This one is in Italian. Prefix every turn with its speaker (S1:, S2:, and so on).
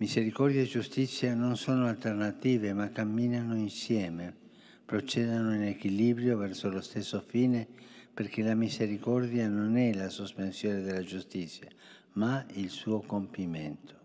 S1: Misericordia e giustizia non sono alternative ma camminano insieme, procedono in equilibrio verso lo stesso fine perché la misericordia non è la sospensione della giustizia ma il suo compimento.